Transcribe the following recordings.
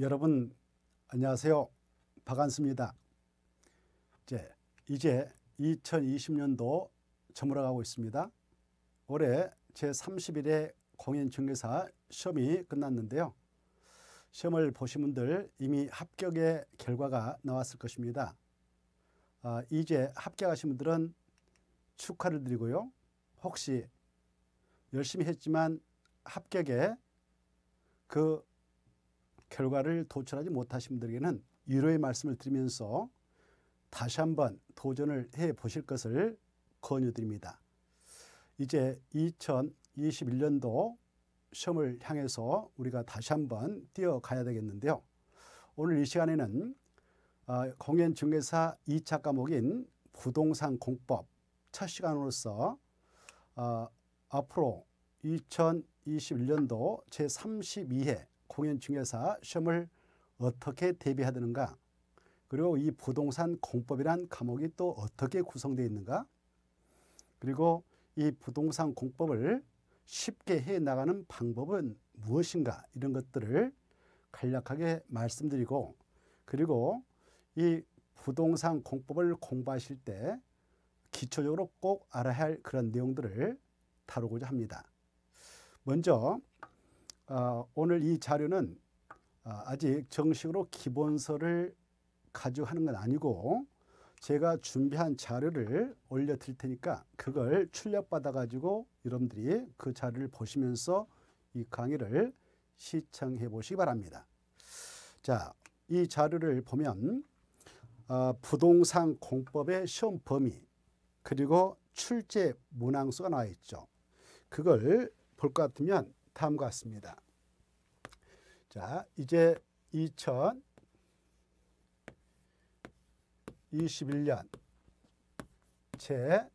여러분 안녕하세요. 박안수입니다. 이제, 이제 2020년도 저물어가고 있습니다. 올해 제31회 공인중개사 시험이 끝났는데요. 시험을 보신 분들 이미 합격의 결과가 나왔을 것입니다. 아, 이제 합격하신 분들은 축하를 드리고요. 혹시 열심히 했지만 합격에 그 결과를 도출하지 못하신 분들에게는 위로의 말씀을 드리면서 다시 한번 도전을 해 보실 것을 권유드립니다. 이제 2021년도 시험을 향해서 우리가 다시 한번 뛰어가야 되겠는데요. 오늘 이 시간에는 아, 공연중개사 2차 과목인 부동산 공법 첫 시간으로서 아, 앞으로 2021년도 제32회 공연 중개사 시험을 어떻게 대비해야 되는가 그리고 이 부동산 공법이란 과목이 또 어떻게 구성되어 있는가 그리고 이 부동산 공법을 쉽게 해나가는 방법은 무엇인가 이런 것들을 간략하게 말씀드리고 그리고 이 부동산 공법을 공부하실 때 기초적으로 꼭 알아야 할 그런 내용들을 다루고자 합니다. 먼저 어, 오늘 이 자료는 어, 아직 정식으로 기본서를 가져가는 건 아니고 제가 준비한 자료를 올려드릴 테니까 그걸 출력받아가지고 여러분들이 그 자료를 보시면서 이 강의를 시청해 보시기 바랍니다. 자, 이 자료를 보면 어, 부동산 공법의 시험 범위 그리고 출제 문항수가 나와 있죠. 그걸 볼 것 같으면 다음과 같습니다. 자, 이제 2021년 제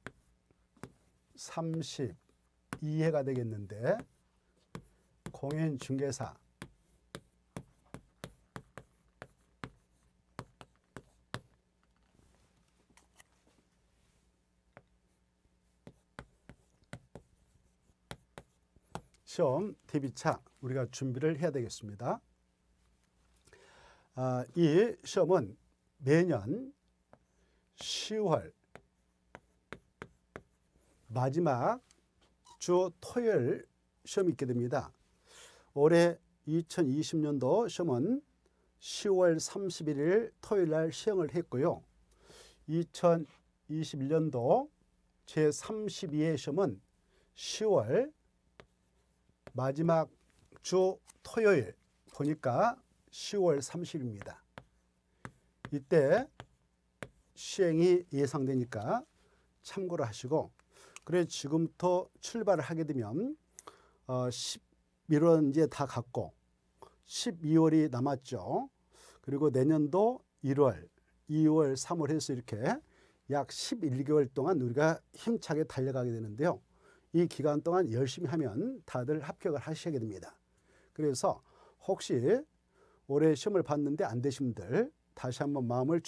32회가 되겠는데 공인중개사 시험 대비차 우리가 준비를 해야 되겠습니다. 아, 이 시험은 매년 10월 마지막 주 토요일 시험이 있게 됩니다. 올해 2020년도 시험은 10월 31일 토요일 날 시행을 했고요. 2021년도 제32회 시험은 10월 마지막 주 토요일 보니까 10월 30일입니다. 이때 시행이 예상되니까 참고를 하시고 그래 지금부터 출발을 하게 되면 어, 11월 이제 다 갔고 12월이 남았죠. 그리고 내년도 1월, 2월, 3월 해서 이렇게 약 11개월 동안 우리가 힘차게 달려가게 되는데요. 이 기간 동안 열심히 하면 다들 합격을 하시게 됩니다. 그래서 혹시 올해 시험을 봤는데 안 되신 분들 다시 한번 마음을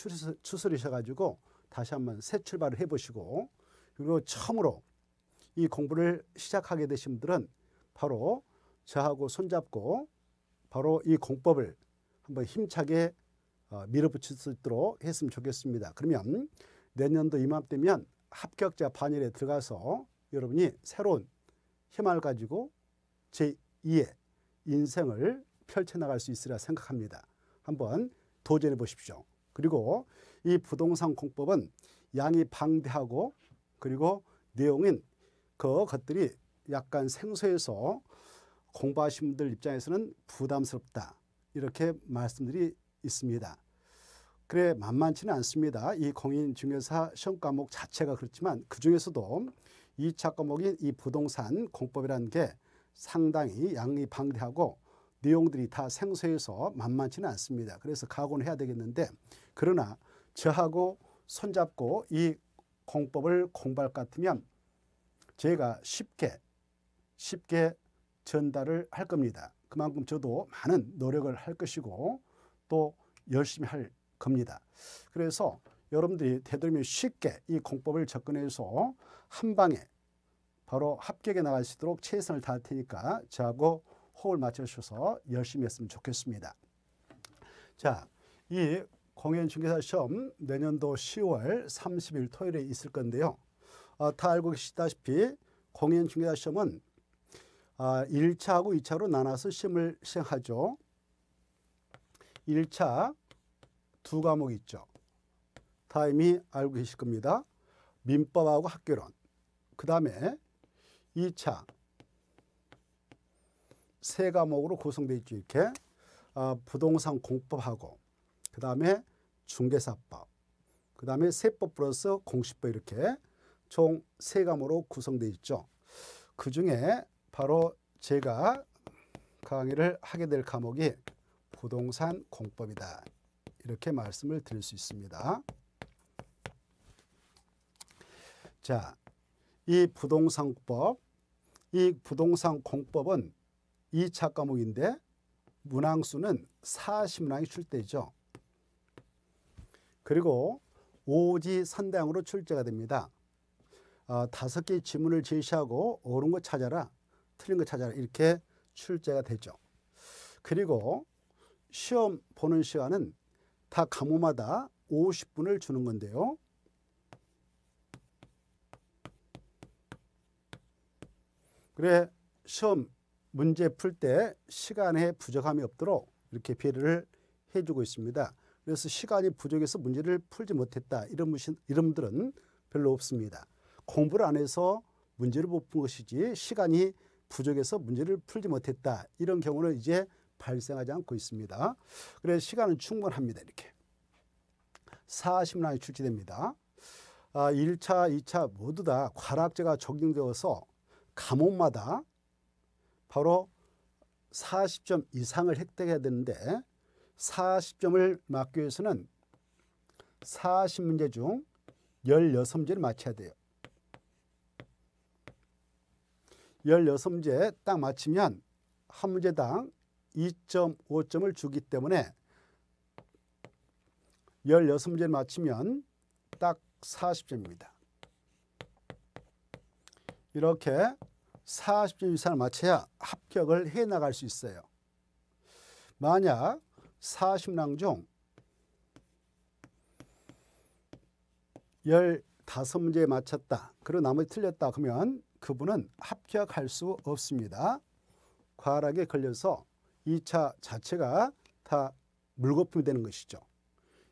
추스리셔가지고 다시 한번 새 출발을 해보시고 그리고 처음으로 이 공부를 시작하게 되신 분들은 바로 저하고 손잡고 바로 이 공법을 한번 힘차게 어, 밀어붙일 수 있도록 했으면 좋겠습니다. 그러면 내년도 이맘때면 합격자 반열에 들어가서 여러분이 새로운 희망을 가지고 제2의 인생을 펼쳐나갈 수 있으리라 생각합니다. 한번 도전해 보십시오. 그리고 이 부동산 공법은 양이 방대하고 그리고 내용인 그 것들이 약간 생소해서 공부하신 분들 입장에서는 부담스럽다. 이렇게 말씀들이 있습니다. 그래 만만치는 않습니다. 이 공인중개사 시험 과목 자체가 그렇지만 그 중에서도 이차 과목인 이 부동산 공법이라는 게 상당히 양이 방대하고 내용들이 다 생소해서 만만치는 않습니다. 그래서 각오는 해야 되겠는데 그러나 저하고 손잡고 이 공법을 공부할 것 같으면 제가 쉽게 쉽게 전달을 할 겁니다. 그만큼 저도 많은 노력을 할 것이고 또 열심히 할 겁니다. 그래서 여러분들이 되돌록면 쉽게 이 공법을 접근해서 한 방에 바로 합격에 나갈 수 있도록 최선을 다할 테니까 저하고 호흡을 맞춰주셔서 열심히 했으면 좋겠습니다. 자, 이 공연중개사 시험 내년도 10월 30일 토요일에 있을 건데요. 어, 다 알고 계시다시피 공연중개사 시험은 아, 1차하고 2차로 나눠서 시험을 시행하죠. 1차 두 과목 있죠. 타임이 알고 계실 겁니다. 민법하고 학교론. 그 다음에 2차 세 과목으로 구성되어 있죠. 이렇게 아, 부동산 공법하고 그 다음에 중개사법 그 다음에 세법 플러스 공시법 이렇게 총 세 과목으로 구성되어 있죠. 그 중에 바로 제가 강의를 하게 될 과목이 부동산 공법이다. 이렇게 말씀을 드릴 수 있습니다. 자, 이 부동산법, 이 부동산 공법은 2차 과목인데 문항수는 40문항이 출제죠. 그리고 오지 선대항으로 출제가 됩니다. 어, 다섯 아, 개의 지문을 제시하고 옳은 거 찾아라, 틀린 거 찾아라 이렇게 출제가 되죠. 그리고 시험 보는 시간은 다 과목마다 50분을 주는 건데요. 그래 시험 문제 풀 때 시간에 부족함이 없도록 이렇게 배려를 해주고 있습니다. 그래서 시간이 부족해서 문제를 풀지 못했다 이런 무신, 이런 분들은 별로 없습니다. 공부를 안 해서 문제를 못 푼 것이지 시간이 부족해서 문제를 풀지 못했다 이런 경우는 이제 발생하지 않고 있습니다. 그래서 시간은 충분합니다. 이렇게 40난이 출제됩니다. 1차, 아, 2차 모두 다 과락제가 적용되어서 감옥마다 바로 40점 이상을 획득해야 되는데 40점을 맞기 위해서는 40문제 중 16문제를 맞춰야 돼요. 16문제 딱 맞히면 한 문제당 2.5점을 주기 때문에 16문제를 맞히면 딱 40점입니다. 이렇게 40점 이상을 맞춰야 합격을 해나갈 수 있어요. 만약 40랑 중 15문제에 맞췄다. 그리고 나머지 틀렸다. 그러면 그분은 합격할 수 없습니다. 과락에 걸려서 2차 자체가 다 물거품이 되는 것이죠.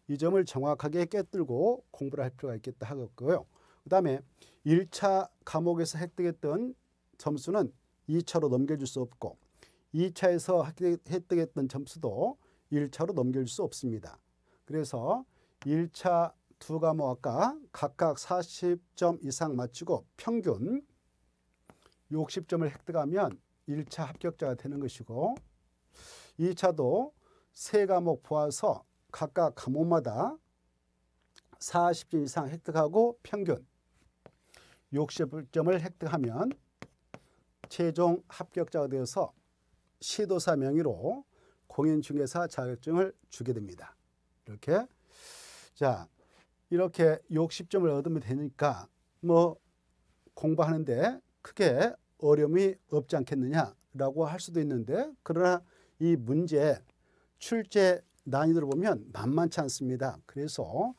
이 점을 정확하게 깨뜨고 공부를 할 필요가 있겠다 하겠고요. 그 다음에 1차 과목에서 획득했던 점수는 2차로 넘겨줄 수 없고 2차에서 획득했던 점수도 1차로 넘겨줄 수 없습니다. 그래서 1차 두 과목 아까 각각 40점 이상 맞추고 평균 60점을 획득하면 1차 합격자가 되는 것이고 2차도 세 과목 보아서 각각 과목마다 40점 이상 획득하고 평균 60점을 획득하면 최종 합격자가 되어서 시도사 명의로 공인중개사 자격증을 주게 됩니다. 이렇게 자 이렇게 60점을 얻으면 되니까 뭐 공부하는데 크게 어려움이 없지 않겠느냐라고 할 수도 있는데 그러나 이 문제 출제 난이도를 보면 만만치 않습니다. 그래서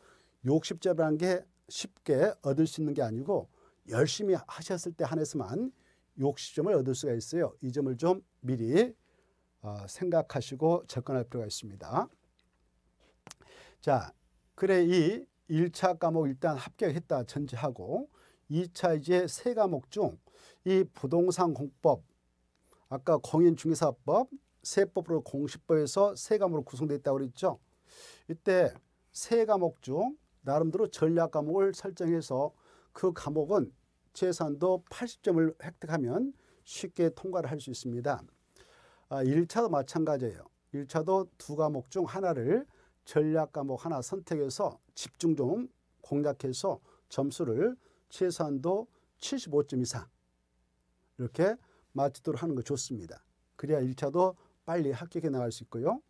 60점이라는 게 쉽게 얻을 수 있는 게 아니고 열심히 하셨을 때 한해서만 욕심점을 얻을 수가 있어요. 이 점을 좀 미리 어, 생각하시고 접근할 필요가 있습니다. 자, 그래 이 1차 과목 일단 합격했다 전제하고 2차 이제 세 과목 중 이 부동산 공법 아까 공인중개사법 세법으로 공시법에서 세 과목으로 구성되어 있다고 그랬죠. 이때 세 과목 중 나름대로 전략 과목을 설정해서 그 과목은 최소한도 80점을 획득하면 쉽게 통과를 할 수 있습니다. 1차도 아, 마찬가지예요. 1차도 두 과목 중 하나를 전략 과목 하나 선택해서 집중 좀 공략해서 점수를 최소한도 75점 이상 이렇게 마치도록 하는 거 좋습니다. 그래야 1차도 빨리 합격해 나갈 수 있고요.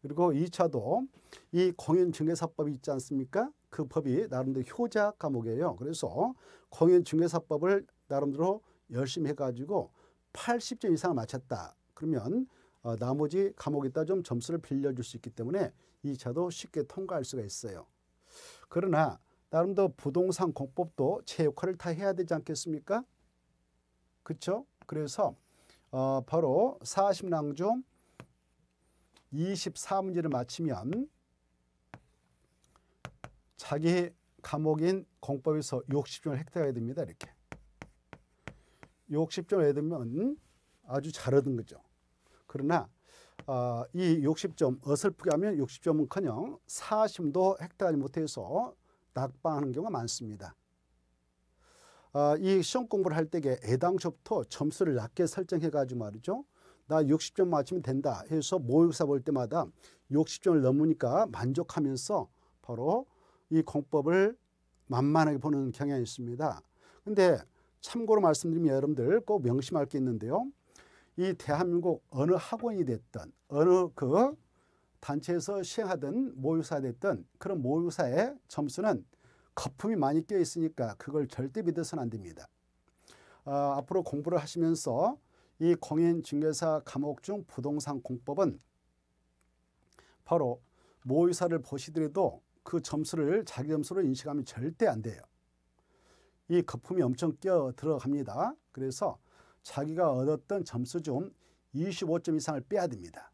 그리고 2차도 이 공연증계사법이 있지 않습니까? 그 법이 나름대로 효자 감옥이에요 그래서 공인중개사법을 나름대로 열심히 해가지고 80점 이상을 맞췄다. 그러면 어, 나머지 과목에 따좀 점수를 빌려줄 수 있기 때문에 2차도 쉽게 통과할 수가 있어요. 그러나 나름대로 부동산 공법도 제 역할을 다 해야 되지 않겠습니까? 그렇죠? 그래서 어, 바로 40랑 중 24문제를 맞히면 자기 감옥인 공법에서 60점을 획득해야 됩니다. 이렇게. 60점을 해두면 아주 잘 얻은 거죠. 그러나 어, 이 60점 어설프게 하면 60점은커녕 4심도 획득하지 못해서 낙방하는 경우가 많습니다. 어, 이 시험 공부를 할 때에 애당초부터 점수를 낮게 설정해가지고 말이죠. 나 60점 맞추면 된다 해서 모의고사 볼 때마다 60점을 넘으니까 만족하면서 바로 이 공법을 만만하게 보는 경향이 있습니다. 근데 참고로 말씀드리면 여러분들 꼭 명심할 게 있는데요. 이 대한민국 어느 학원이 됐든 어느 그 단체에서 시행하던 모의사 됐든 그런 모의사의 점수는 거품이 많이 껴 있으니까 그걸 절대 믿어서는 안 됩니다. 어, 앞으로 공부를 하시면서 이 공인중개사 감옥 중 부동산 공법은 바로 모의사를 보시더라도 그 점수를 자기 점수로 인식하면 절대 안 돼요. 이 거품이 엄청 끼어 들어갑니다. 그래서 자기가 얻었던 점수 중 25점 이상을 빼야 됩니다.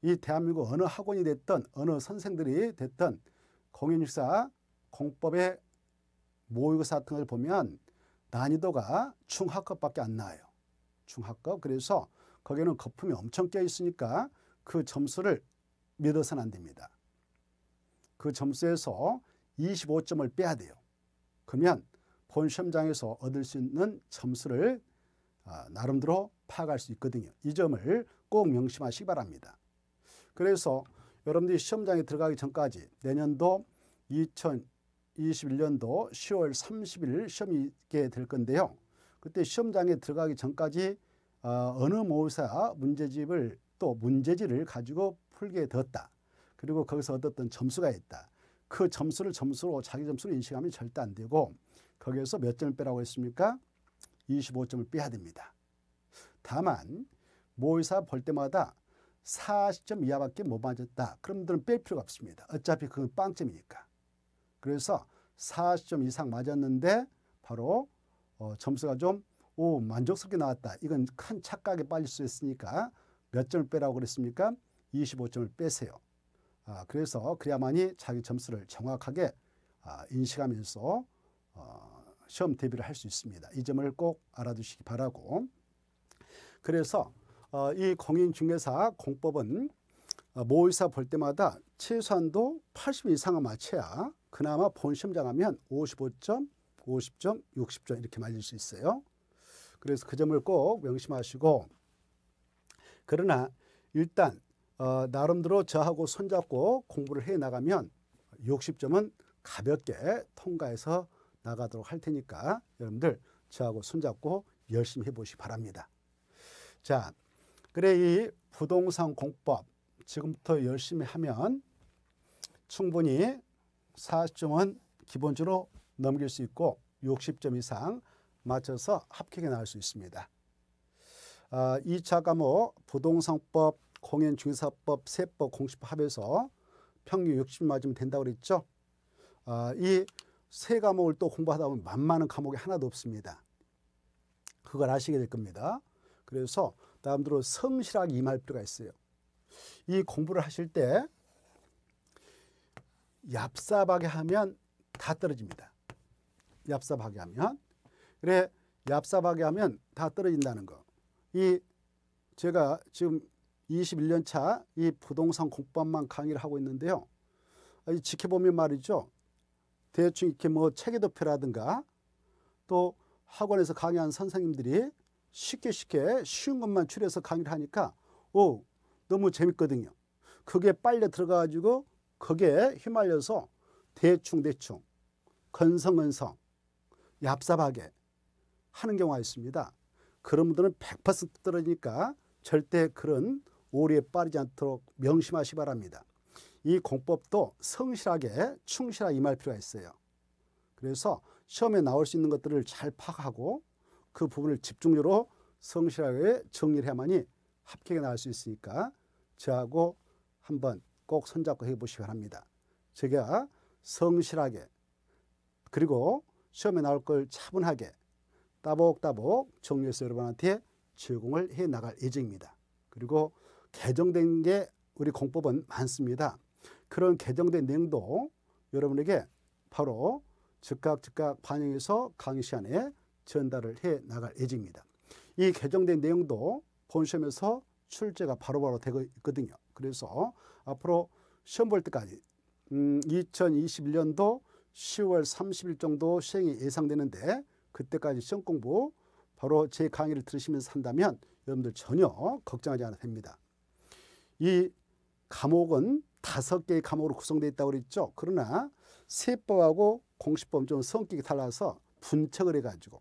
이 대한민국 어느 학원이 됐던 어느 선생들이 됐던 공인육사 공법의 모의고사 같은 걸 보면 난이도가 중하급밖에 안나요 중하급. 그래서 거기는 거품이 엄청 껴 있으니까 그 점수를 믿어서는 안 됩니다. 그 점수에서 25점을 빼야 돼요. 그러면 본 시험장에서 얻을 수 있는 점수를 아, 나름대로 파악할 수 있거든요. 이 점을 꼭 명심하시기 바랍니다. 그래서 여러분들이 시험장에 들어가기 전까지 내년도 2021년도 10월 30일 시험이 있게 될 건데요. 그때 시험장에 들어가기 전까지 아, 어느 모의사 문제집을 또 문제지를 가지고 풀게 되었다. 그리고 거기서 얻었던 점수가 있다. 그 점수를 점수로 자기 점수로 인식하면 절대 안 되고 거기에서 몇 점을 빼라고 했습니까? 25점을 빼야 됩니다. 다만 모의사 볼 때마다 40점 이하밖에 못 맞았다. 그럼들은 뺄 필요가 없습니다. 어차피 그 빵점이니까. 그래서 40점 이상 맞았는데 바로 어, 점수가 좀 오, 만족스럽게 나왔다. 이건 큰 착각에 빠질 수 있으니까 몇 점을 빼라고 그랬습니까? 25점을 빼세요. 아, 그래서 그래야만이 자기 점수를 정확하게 아, 인식하면서 어, 시험 대비를 할 수 있습니다. 이 점을 꼭 알아두시기 바라고 그래서 어, 이 공인중개사 공법은 어, 모의사 볼 때마다 최소한도 80 이상을 맞춰야 그나마 본 시험장 하면 55점, 50점, 60점 이렇게 말릴 수 있어요. 그래서 그 점을 꼭 명심하시고 그러나 일단 어, 나름대로 저하고 손잡고 공부를 해 나가면 60점은 가볍게 통과해서 나가도록 할 테니까 여러분들 저하고 손잡고 열심히 해보시기 바랍니다. 자, 그래 이 부동산 공법 지금부터 열심히 하면 충분히 40점은 기본적으로 넘길 수 있고 60점 이상 맞춰서 합격이 나올 수 있습니다. 아, 어, 2차 과목 부동산법 공연중개사법 세법, 공식법 합해서 평균 60 맞으면 된다고 그랬죠. 아, 이 세 과목을 또 공부하다 보면 만만한 과목이 하나도 없습니다. 그걸 아시게 될 겁니다. 그래서 다음으로 성실하게 임할 필요가 있어요. 이 공부를 하실 때 얍삽하게 하면 다 떨어집니다. 얍삽하게 하면 그래 얍삽하게 하면 다 떨어진다는 거. 이 제가 지금 21년 차 이 부동산 공법만 강의를 하고 있는데요. 지켜보면 말이죠. 대충 이렇게 뭐 체계도표라든가 또 학원에서 강의한 선생님들이 쉽게 쉽게 쉬운 것만 추려서 강의를 하니까 오 너무 재밌거든요. 그게 빨려 들어가가지고 그게 휘말려서 대충대충 건성건성 얍삽하게 하는 경우가 있습니다. 그런 분들은 100% 떨어지니까 절대 그런 오류에 빠르지 않도록 명심하시 바랍니다. 이 공법도 성실하게 충실하게 임할 필요가 있어요. 그래서 시험에 나올 수 있는 것들을 잘 파악하고 그 부분을 집중적으로 성실하게 정리를 해야만이 합격에 나올 수 있으니까 저하고 한번 꼭 손잡고 해보시기 바랍니다. 제가 성실하게 그리고 시험에 나올 걸 차분하게 따복따복 정리해서 여러분한테 제공을 해나갈 예정입니다. 그리고 개정된 게 우리 공법은 많습니다. 그런 개정된 내용도 여러분에게 바로 즉각 즉각 반영해서 강의 시간에 전달을 해 나갈 예정입니다. 이 개정된 내용도 본 시험에서 출제가 바로바로 되고 있거든요. 그래서 앞으로 시험 볼 때까지 음, 2021년도 10월 30일 정도 시행이 예상되는데 그때까지 시험 공부 바로 제 강의를 들으시면서 한다면 여러분들 전혀 걱정하지 않아도 됩니다. 이 감옥은 다섯 개의 감옥으로 구성되어 있다고 그랬죠. 그러나 세법하고 공식법은좀 성격이 달라서 분책을 해가지고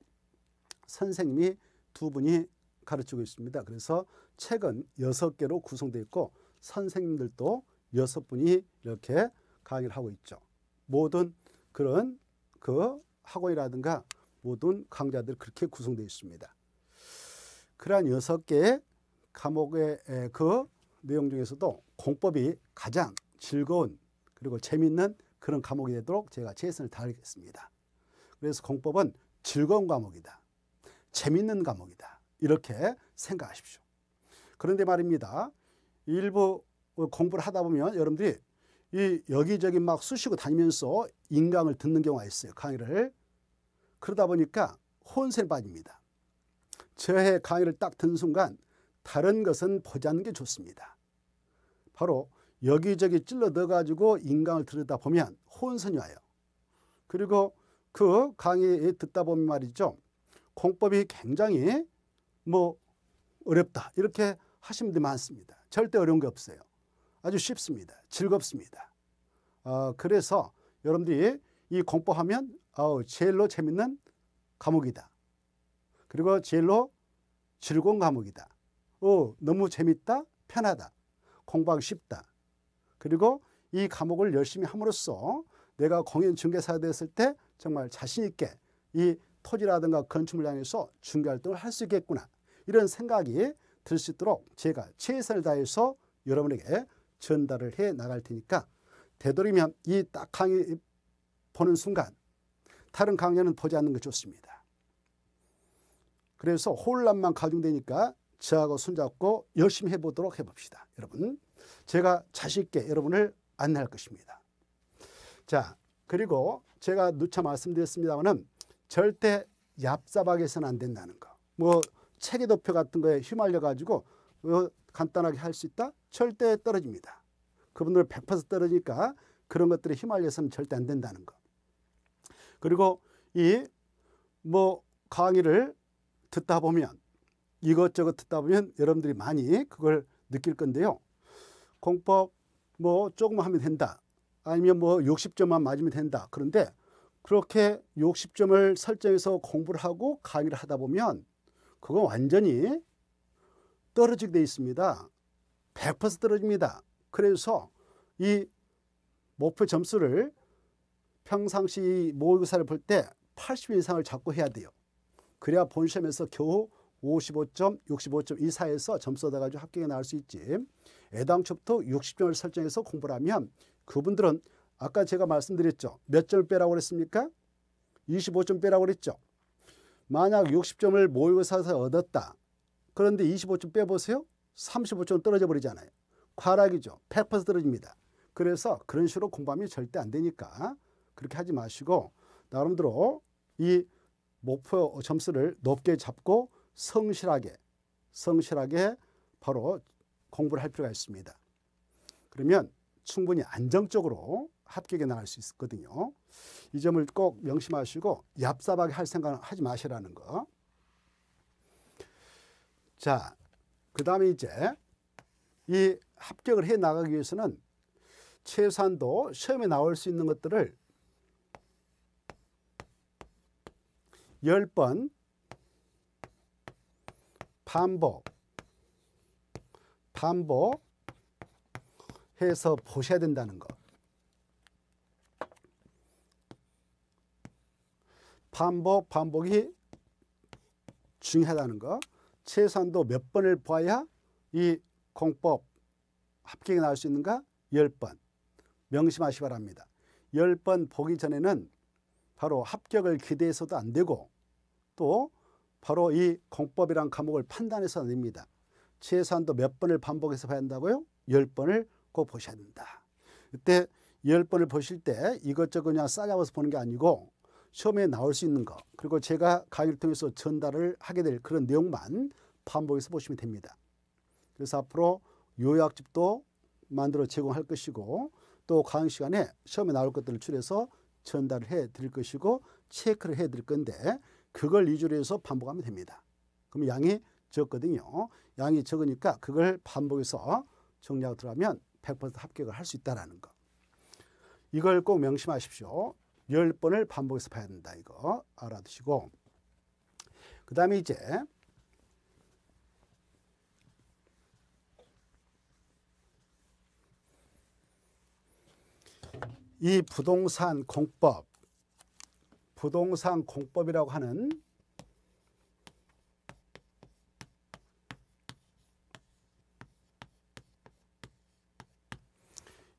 선생님이 두 분이 가르치고 있습니다. 그래서 책은 여섯 개로 구성되어 있고 선생님들도 여섯 분이 이렇게 강의를 하고 있죠. 모든 그런 그 학원이라든가 모든 강좌들 그렇게 구성되어 있습니다. 그러한 여섯 개의 감옥의 그 내용 중에서도 공법이 가장 즐거운 그리고 재밌는 그런 과목이 되도록 제가 최선을 다하겠습니다. 그래서 공법은 즐거운 과목이다. 재밌는 과목이다. 이렇게 생각하십시오. 그런데 말입니다. 일부 공부를 하다 보면 여러분들이 이 여기저기 막 쑤시고 다니면서 인강을 듣는 경우가 있어요. 강의를. 그러다 보니까 혼세 빠집니다. 저의 강의를 딱 듣는 순간 다른 것은 보지 않는 게 좋습니다. 바로 여기저기 찔러넣어 가지고 인강을 들여다 보면 혼선이 와요. 그리고 그 강의 듣다 보면 말이죠. 공법이 굉장히 뭐 어렵다 이렇게 하시는 분들 이 많습니다. 절대 어려운 게 없어요. 아주 쉽습니다. 즐겁습니다. 어, 그래서 여러분들이 이공법하면 어, 제일로 재밌는 과목이다. 그리고 제일로 즐거운 과목이다. 어, 너무 재밌다, 편하다, 공부하기 쉽다. 그리고 이 과목을 열심히 함으로써 내가 공연 중개사 됐을 때 정말 자신 있게 이 토지라든가 건축물 향해서 중개활동을 할 수 있겠구나. 이런 생각이 들 수 있도록 제가 최선을 다해서 여러분에게 전달을 해 나갈 테니까 되돌이면이 딱 강의 보는 순간 다른 강연은 보지 않는 게 좋습니다. 그래서 혼란만 가중되니까 저하고 손잡고 열심히 해보도록 해봅시다. 여러분 제가 자신있게 여러분을 안내할 것입니다. 자 그리고 제가 누차 말씀드렸습니다마는 절대 얍삽하게 선안 된다는 거. 뭐 체계도표 같은 거에 휘말려 가지고 뭐 간단하게 할 수 있다? 절대 떨어집니다. 그분들 100% 떨어지니까 그런 것들에 휘말려서는 절대 안 된다는 거. 그리고 이 뭐 강의를 듣다 보면 이것저것 듣다 보면 여러분들이 많이 그걸 느낄 건데요. 공법 뭐 조금 하면 된다. 아니면 뭐 60점만 맞으면 된다. 그런데 그렇게 60점을 설정해서 공부를 하고 강의를 하다 보면 그건 완전히 떨어지게 돼 있습니다. 100% 떨어집니다. 그래서 이 목표 점수를 평상시 모의고사를 볼 때 80 이상을 잡고 해야 돼요. 그래야 본시험에서 겨우 55.65.14에서 점수 얻어가지고 합격이 나올 수 있지. 애당초부터 60점을 설정해서 공부를 하면 그분들은 아까 제가 말씀드렸죠. 몇 점을 빼라고 그랬습니까? 25점 빼라고 그랬죠. 만약 60점을 모의고사에서 얻었다. 그런데 25점 빼보세요. 35점 떨어져 버리잖아요. 과락이죠. 100% 떨어집니다. 그래서 그런 식으로 공부하면 절대 안 되니까 그렇게 하지 마시고 나름대로 이 목표 점수를 높게 잡고 성실하게 성실하게 바로 공부를 할 필요가 있습니다. 그러면 충분히 안정적으로 합격에 나갈 수 있거든요. 이 점을 꼭 명심하시고 얍삽하게 할 생각은 하지 마시라는 거. 자, 그 다음에 이제 이 합격을 해 나가기 위해서는 최소한도 시험에 나올 수 있는 것들을 10번 반복, 반복해서 보셔야 된다는 것. 반복, 반복이 중요하다는 것. 최소한도 몇 번을 보아야 이 공법 합격이 나올 수 있는가? 10번. 명심하시 기 바랍니다. 10번 보기 전에는 바로 합격을 기대해서도 안 되고 또 바로 이 공법이란 과목을 판단해서 냅니다. 최소한도 몇 번을 반복해서 봐야 한다고요? 열번을꼭 보셔야 된다. 그때 열번을 보실 때 이것저것 그냥 싸잡아서 보는 게 아니고 시험에 나올 수 있는 거 그리고 제가 강의를 통해서 전달을 하게 될 그런 내용만 반복해서 보시면 됩니다. 그래서 앞으로 요약집도 만들어 제공할 것이고 또 강의 시간에 시험에 나올 것들을 줄여서 전달을 해 드릴 것이고 체크를 해 드릴 건데 그걸 위주로 해서 반복하면 됩니다. 그럼 양이 적거든요. 양이 적으니까 그걸 반복해서 정리하고 들어가면 100% 합격을 할 수 있다는 거. 이걸 꼭 명심하십시오. 10번을 반복해서 봐야 된다. 이거 알아두시고 그 다음에 이제 이 부동산 공법 부동산 공법이라고 하는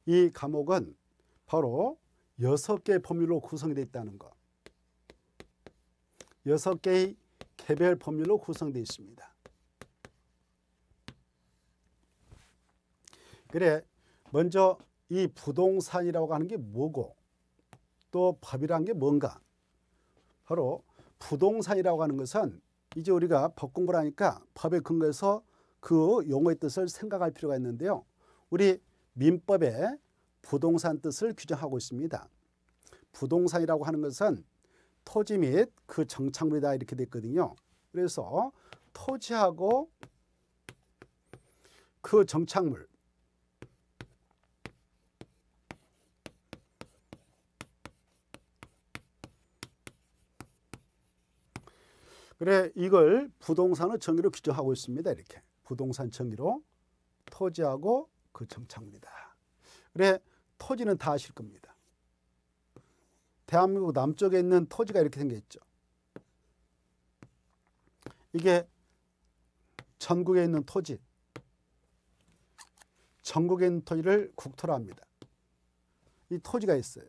이 과목은 바로 여섯 개의 법률로 구성되어 있다는 것. 여섯 개의 개별 법률로 구성되어 있습니다. 그래, 먼저 이 부동산이라고 하는 게 뭐고 또 법이란 게 뭔가 바로 부동산이라고 하는 것은 이제 우리가 법 공부를 하니까 법에 근거해서 그 용어의 뜻을 생각할 필요가 있는데요. 우리 민법에 부동산 뜻을 규정하고 있습니다. 부동산이라고 하는 것은 토지 및 그 정착물이다 이렇게 됐거든요. 그래서 토지하고 그 정착물 그래 이걸 부동산의 정의로 규정하고 있습니다. 이렇게 부동산 정의로 토지하고 그 정착입니다. 그래 토지는 다 아실 겁니다. 대한민국 남쪽에 있는 토지가 이렇게 생겼죠 이게 전국에 있는 토지, 전국에 있는 토지를 국토라 합니다. 이 토지가 있어요.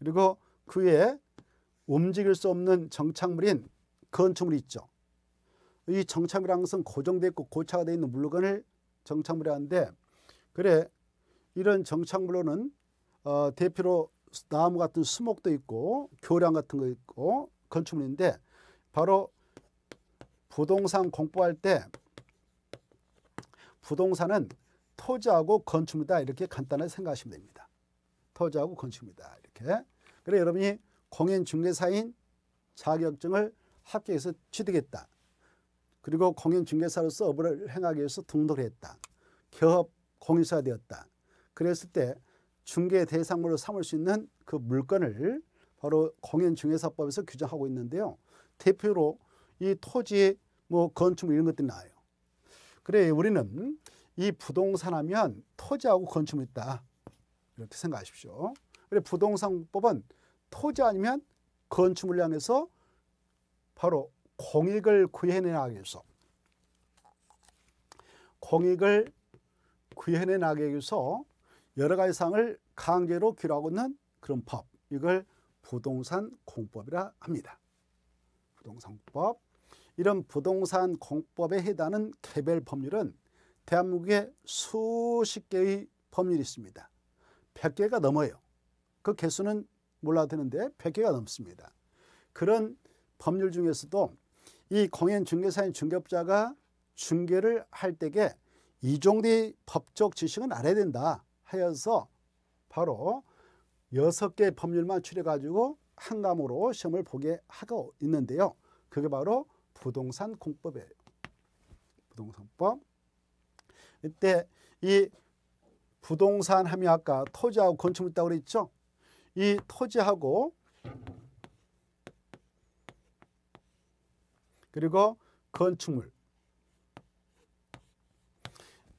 그리고 그 위에 움직일 수 없는 정착물인 건축물이 있죠. 이 정참이라는 것은 고정되어 있고 고차가 되어 있는 물건을 정참을 하는데 그래 이런 정착물로는 어, 대표로 나무 같은 수목도 있고 교량 같은 거 있고 건축물인데 바로 부동산 공부할 때 부동산은 토지하고 건축물이다 이렇게 간단하게 생각하시면 됩니다. 토지하고 건축물이다 이렇게. 그래 여러분이 공인중개사인 자격증을 합격에서 취득했다. 그리고 공인중개사로서 업를 행하기 위해서 등록을 했다. 개업 공인사가 되었다. 그랬을 때 중개 대상물로 삼을 수 있는 그 물건을 바로 공인중개사법에서 규정하고 있는데요. 대표로 이 토지, 뭐 건축물 이런 것들이 나와요. 그래 우리는 이 부동산 하면 토지하고 건축물 있다. 이렇게 생각하십시오. 그래 부동산법은 토지 아니면 건축물량에서 바로 공익을 구현해나기 위해서 공익을 구현해나기 위해서 여러 가지 사항을 강제로 규율하고 있는 그런 법 이걸 부동산 공법이라 합니다. 부동산 공법 이런 부동산 공법에 해당하는 개별 법률은 대한민국에 수십 개의 법률이 있습니다. 100개가 넘어요. 그 개수는 몰라도 되는데 100개가 넘습니다. 그런 법률 중에서도 이 공인중개사인 중개업자가 중개를 할 때에 이 정도의 법적 지식은 알아야 된다 하여서 바로 여섯 개 법률만 추려가지고 한 과목으로 시험을 보게 하고 있는데요. 그게 바로 부동산 공법이에요. 부동산법. 이때 이 부동산 하면 아까 토지하고 건축물 있다고 그랬죠. 이 토지하고 그리고 건축물.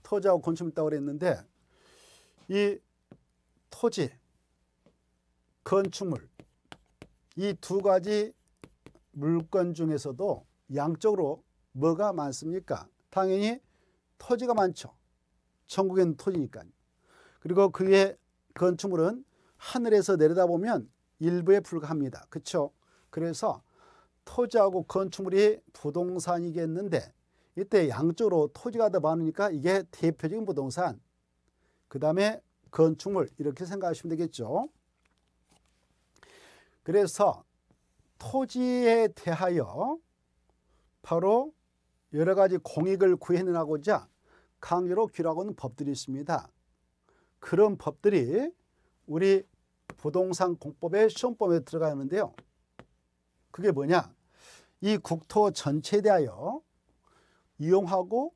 토지하고 건축물 있다고 그랬는데 이 토지, 건축물 이 두 가지 물건 중에서도 양쪽으로 뭐가 많습니까? 당연히 토지가 많죠. 천국에는토지니까 그리고 그의 건축물은 하늘에서 내려다보면 일부에 불과합니다. 그렇죠? 그래서 토지하고 건축물이 부동산이겠는데 이때 양쪽으로 토지가 더 많으니까 이게 대표적인 부동산 그 다음에 건축물 이렇게 생각하시면 되겠죠. 그래서 토지에 대하여 바로 여러 가지 공익을 구해내라고자 강제로 규라고 하는 법들이 있습니다. 그런 법들이 우리 부동산 공법의 시험법에 들어가 있는데요. 그게 뭐냐? 이 국토 전체에 대하여 이용하고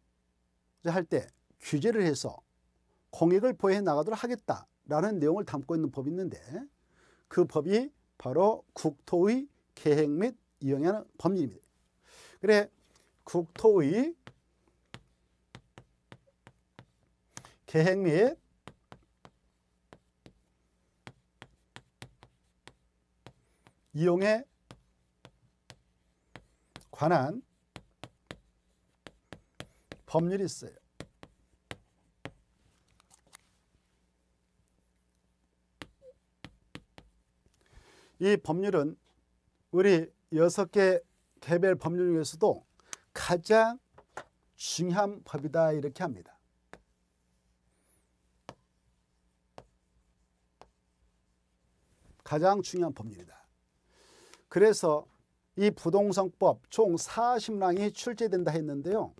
할 때 규제를 해서 공익을 보해 나가도록 하겠다라는 내용을 담고 있는 법이 있는데 그 법이 바로 국토의 계획 및 이용하는 법률입니다. 그래 국토의 계획 및 이용의 관한 법률이 있어요. 이 법률은 우리 여섯 개 개별 법률 중에서도 가장 중요한 법이다 이렇게 합니다. 가장 중요한 법률이다. 그래서 이 부동성법 총 40랑이 출제된다 했는데요.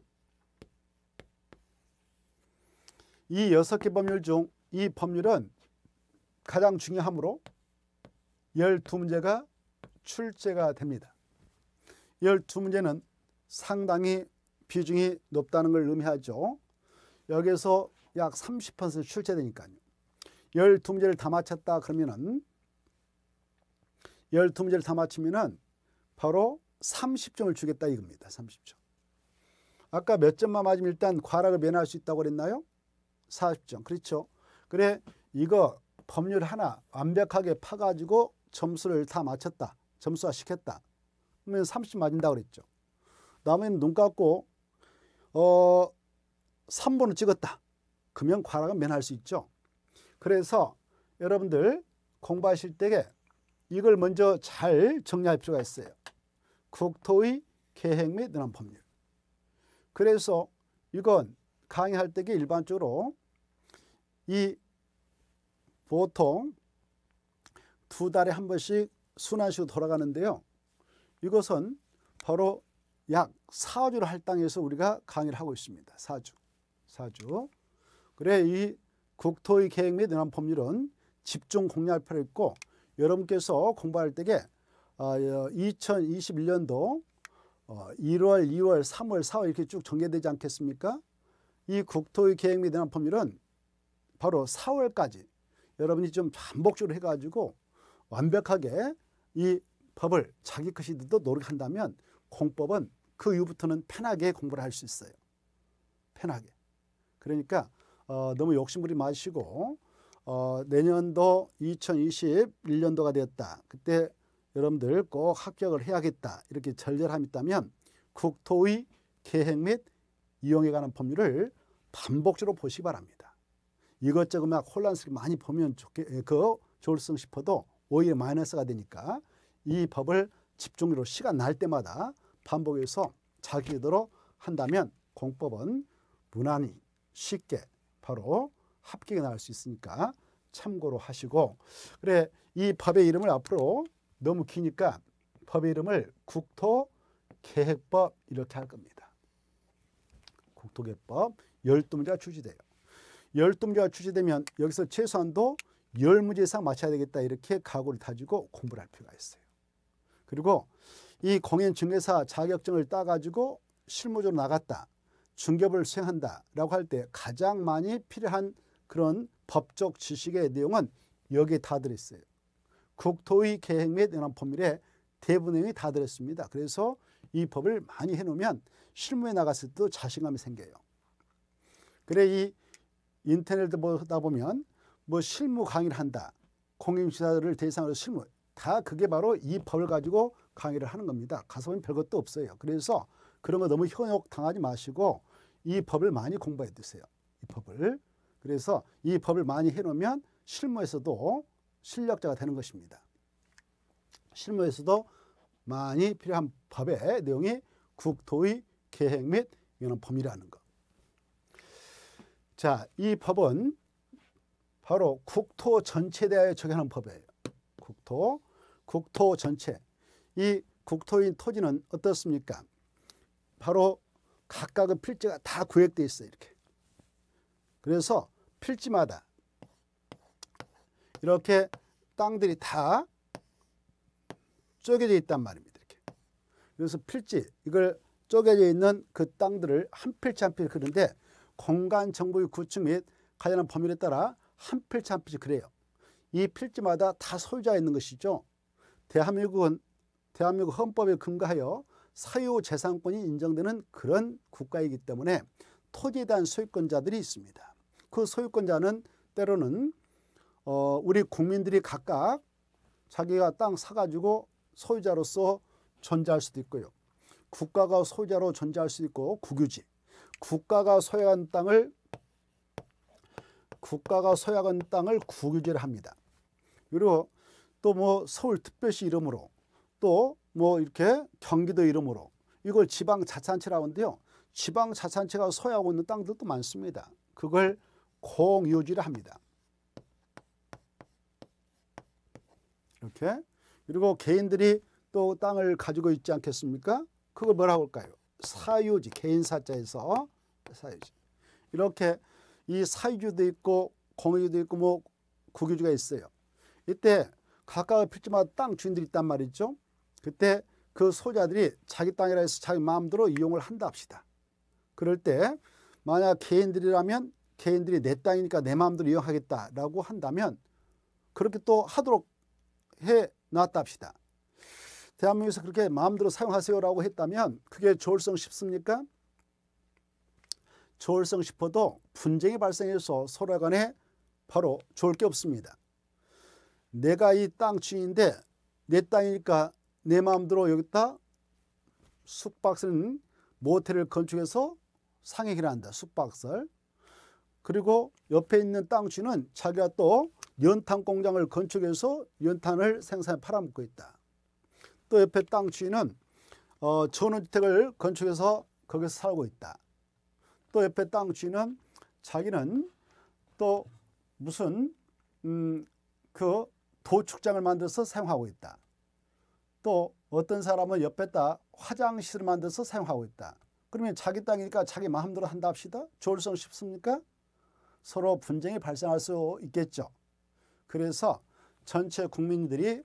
이 6개 법률 중 이 법률은 가장 중요하므로 12문제가 출제가 됩니다. 12문제는 상당히 비중이 높다는 걸 의미하죠. 여기서 약 30% 출제되니까요. 12문제를 다 마쳤다 그러면은 12문제를 다 마치면은 바로 30점을 주겠다 이겁니다. 30점. 아까 몇 점만 맞으면 일단 과락을 면할 수 있다고 그랬나요? 40점. 그렇죠. 그래 이거 법률 하나 완벽하게 파가지고 점수를 다 맞췄다. 점수화 시켰다. 그러면 30 맞은다 그랬죠. 나머지는 눈 감고 어 3번을 찍었다. 금연 과락은 면할 수 있죠. 그래서 여러분들 공부하실 때에 이걸 먼저 잘 정리할 필요가 있어요. 국토의 계획 및 논한 법률. 그래서 이건 강의할 때에 일반적으로 이 보통 두 달에 한 번씩 순환식으로 돌아가는데요. 이것은 바로 약 4주를 할당해서 우리가 강의를 하고 있습니다. 4주. 4주. 그래 이 국토의 계획 및 연합 법률은 집중 공략표를 있고 여러분께서 공부할 때에 2021년도 1월, 2월, 3월, 4월 이렇게 쭉 전개되지 않겠습니까? 이 국토의 계획 및 대한 법률은 바로 4월까지 여러분이 좀 반복적으로 해가지고 완벽하게 이 법을 자기 것이 도 노력한다면 공법은 그 이후부터는 편하게 공부를 할 수 있어요. 편하게. 그러니까 어, 너무 욕심부리 마시고 어, 내년도 2021년도가 되었다. 그때 여러분들 꼭 합격을 해야겠다 이렇게 절절함이 있다면 국토의 계획 및 이용에 관한 법률을 반복적으로 보시기 바랍니다. 이것저것 막 혼란스럽게 많이 보면 좋게 예, 그좋성 싶어도 오히려 마이너스가 되니까 이 법을 집중적으로 시간 날 때마다 반복해서 자기대로 한다면 공법은 무난히 쉽게 바로 합격이 나올 수 있으니까 참고로 하시고 그래 이 법의 이름을 앞으로 너무 기니까 법의 이름을 국토계획법 이렇게 할 겁니다. 국토계획법 열두 문제가 출제돼요. 열두 문제가 출제되면 여기서 최소한도 열 문제 이상 맞춰야 되겠다 이렇게 각오를 다지고 공부를 할 필요가 있어요. 그리고 이 공인중개사 자격증을 따가지고 실무적으로 나갔다, 중개업을 수행한다라고 할 때 가장 많이 필요한 그런 법적 지식의 내용은 여기에 다 들어있어요. 국토의 계획 및 연합법률에 대부 분용이다 들었습니다. 그래서 이 법을 많이 해놓으면 실무에 나갔을 때도 자신감이 생겨요. 그래 이 인터넷 보다 보면 뭐 실무 강의를 한다. 공임시사를 대상으로 실무 다 그게 바로 이 법을 가지고 강의를 하는 겁니다. 가서 보면 별것도 없어요. 그래서 그런 거 너무 현혹당하지 마시고 이 법을 많이 공부해 두세요. 이 법을. 그래서 이 법을 많이 해놓으면 실무에서도 실력자가 되는 것입니다. 실무에서도 많이 필요한 법의 내용이 국토의 계획 및 이런 범위라는 것. 자, 이 법은 바로 국토 전체에 대하여 적용하는 법이에요. 국토, 국토 전체. 이 국토인 토지는 어떻습니까? 바로 각각의 필지가 다 구획되어 있어요. 이렇게. 그래서 필지마다 이렇게 땅들이 다 쪼개져 있단 말입니다. 이렇게. 그래서 필지 이걸 쪼개져 있는 그 땅들을 한 필지 한 필지 그런데 공간 정보의 구축 및 관련한 범위에 따라 한 필지 한 필지 그래요. 이 필지마다 다 소유자 있는 것이죠. 대한민국은 대한민국 헌법에 근거하여 사유재산권이 인정되는 그런 국가이기 때문에 토지에 대한 소유권자들이 있습니다. 그 소유권자는 때로는 어, 우리 국민들이 각각 자기가 땅 사가지고 소유자로서 존재할 수도 있고요. 국가가 소유자로 존재할 수도 있고 국유지. 국가가 소유한 땅을 국가가 소유한 땅을 국유지를 합니다. 그리고 또 뭐 서울특별시 이름으로 또 뭐 이렇게 경기도 이름으로 이걸 지방자치체라고 하는데요. 지방자치체가 소유하고 있는 땅들도 많습니다. 그걸 공유지를 합니다. 이렇게 그리고 개인들이 또 땅을 가지고 있지 않겠습니까? 그걸 뭐라고 할까요? 사유지 개인 사자에서 사유지 이렇게 이 사유지도 있고 공유지도 있고 뭐 국유지가 있어요. 이때 각각의 필지마다 땅 주인들이 있단 말이죠. 그때 그소자들이 자기 땅이라 해서 자기 마음대로 이용을 한다 합시다. 그럴 때 만약 개인들이라면 개인들이 내 땅이니까 내 마음대로 이용하겠다라고 한다면 그렇게 또 하도록 해 놨답시다. 대한민국에서 그렇게 마음대로 사용하세요라고 했다면 그게 조울성 쉽습니까? 조울성 싶어도 분쟁이 발생해서 서로 간에 바로 좋을 게 없습니다. 내가 이 땅 주인인데 내 땅이니까 내 마음대로 여기다 숙박설 모텔을 건축해서 상행을 한다. 숙박설. 그리고 옆에 있는 땅 주인은 자기가 또 연탄 공장을 건축해서 연탄을 생산해 팔아먹고 있다. 또 옆에 땅 주인은 어, 전원주택을 건축해서 거기서 살고 있다. 또 옆에 땅 주인은 자기는 또 무슨 음, 그 도축장을 만들어서 사용하고 있다. 또 어떤 사람은 옆에다 화장실을 만들어서 사용하고 있다. 그러면 자기 땅이니까 자기 마음대로 한답시다. 좋을 성 쉽습니까? 서로 분쟁이 발생할 수 있겠죠. 그래서 전체 국민들이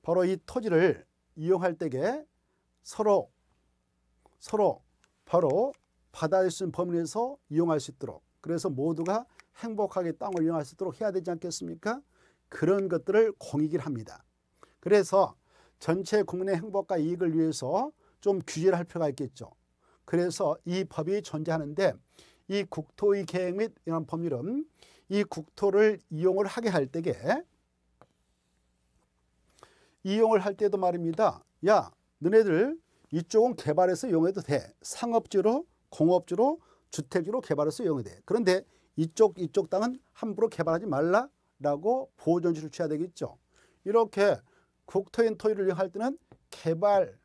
바로 이 토지를 이용할 때에 서로 서로 바로 받아들일 수 있는 범위 에서 이용할 수 있도록 그래서 모두가 행복하게 땅을 이용할 수 있도록 해야 되지 않겠습니까? 그런 것들을 공익을 합니다. 그래서 전체 국민의 행복과 이익을 위해서 좀 규제를 할 필요가 있겠죠. 그래서 이 법이 존재하는데 이 국토의 계획 및 이런 법률은 이 국토를 이용을 하게 할 때게 이용을 할 때도 말입니다. 야, 너네들 이쪽은 개발해서 이용해도 돼. 상업지로, 공업지로, 주택지로 개발해서 이용해도 돼. 그런데 이쪽 이쪽 땅은 함부로 개발하지 말라라고 보존지를 취해야 되겠죠. 이렇게 국토인 토의를 이용할 때는 개발